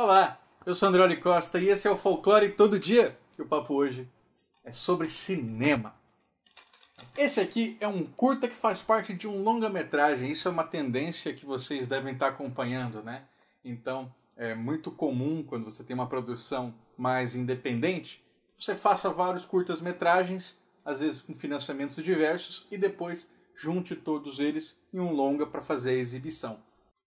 Olá, eu sou André Costa e esse é o Folclore Todo Dia. E o papo hoje é sobre cinema. Esse aqui é um curta que faz parte de um longa-metragem. Isso é uma tendência que vocês devem estar acompanhando, né? Então, é muito comum quando você tem uma produção mais independente, você faça vários curtas-metragens, às vezes com financiamentos diversos, e depois junte todos eles em um longa para fazer a exibição.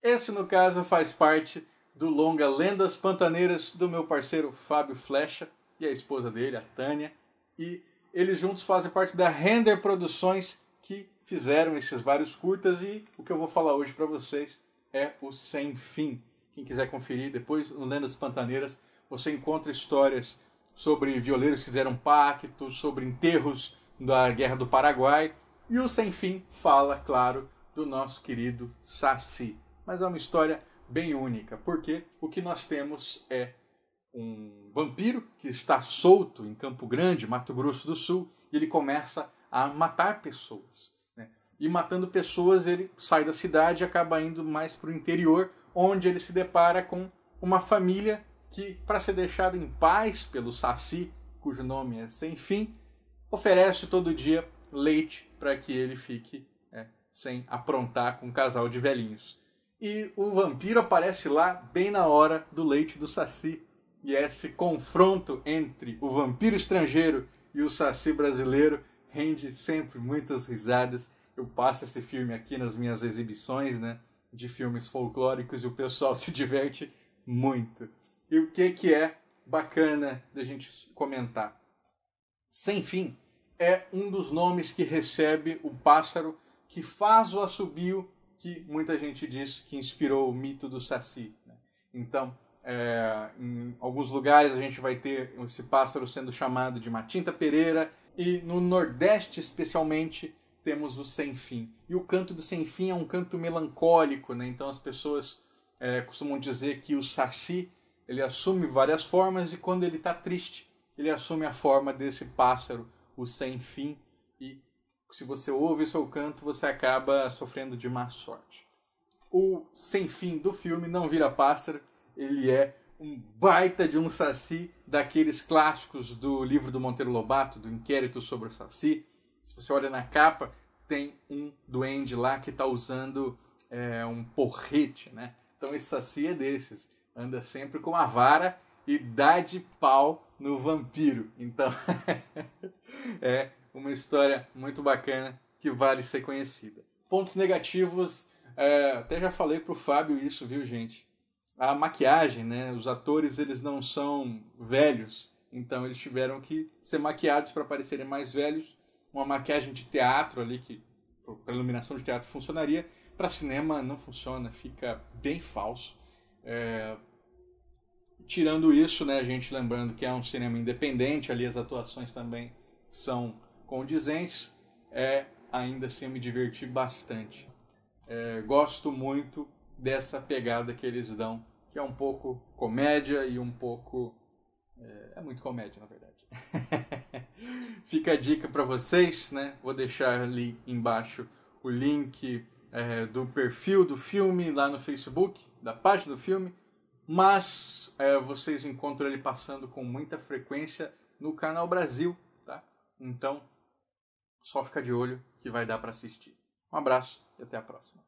Esse, no caso, faz parte do longa Lendas Pantaneiras do meu parceiro Fábio Flecha e a esposa dele, a Tânia. E eles juntos fazem parte da Render Produções que fizeram esses vários curtas e o que eu vou falar hoje para vocês é o Sem Fim. Quem quiser conferir depois no Lendas Pantaneiras, você encontra histórias sobre violeiros que fizeram pacto, sobre enterros da Guerra do Paraguai e o Sem Fim fala, claro, do nosso querido Saci. Mas é uma história bem única, porque o que nós temos é um vampiro que está solto em Campo Grande, Mato Grosso do Sul, e ele começa a matar pessoas. Né? E matando pessoas, ele sai da cidade e acaba indo mais para o interior, onde ele se depara com uma família que, para ser deixada em paz pelo Saci, cujo nome é Sem Fim, oferece todo dia leite para que ele fique é, sem aprontar com um casal de velhinhos. E o vampiro aparece lá bem na hora do leite do saci. E é esse confronto entre o vampiro estrangeiro e o saci brasileiro rende sempre muitas risadas. Eu passo esse filme aqui nas minhas exibições, né, de filmes folclóricos e o pessoal se diverte muito. E o que que é bacana da gente comentar? Sem fim é um dos nomes que recebe o pássaro que faz o assobio que muita gente diz que inspirou o mito do Saci. Né? Então, é, em alguns lugares a gente vai ter esse pássaro sendo chamado de Matinta Pereira, e no Nordeste especialmente temos o Sem Fim. E o canto do Sem Fim é um canto melancólico, né? então as pessoas é, costumam dizer que o Saci ele assume várias formas e quando ele está triste, ele assume a forma desse pássaro, o Sem Fim, e se você ouve o seu canto, você acaba sofrendo de má sorte. O sem fim do filme não vira pássaro, ele é um baita de um saci daqueles clássicos do livro do Monteiro Lobato, do Inquérito sobre o Saci. Se você olha na capa, tem um duende lá que está usando é, um porrete, né? Então esse saci é desses, anda sempre com a vara e dá de pau no vampiro. Então, é uma história muito bacana que vale ser conhecida. Pontos negativos, é, até já falei pro Fábio isso, viu, gente? A maquiagem, né? Os atores, eles não são velhos, então eles tiveram que ser maquiados para parecerem mais velhos. Uma maquiagem de teatro ali, que para iluminação de teatro funcionaria, para cinema não funciona, fica bem falso. É... Tirando isso, né, a gente lembrando que é um cinema independente, ali as atuações também são condizentes, é, ainda assim me diverti bastante. É, gosto muito dessa pegada que eles dão, que é um pouco comédia e um pouco. É, é muito comédia, na verdade. Fica a dica para vocês, né? Vou deixar ali embaixo o link é, do perfil do filme lá no Facebook, da página do filme, mas é, vocês encontram ele passando com muita frequência no canal Brasil, tá? Então só fica de olho que vai dar para assistir. Um abraço e até a próxima.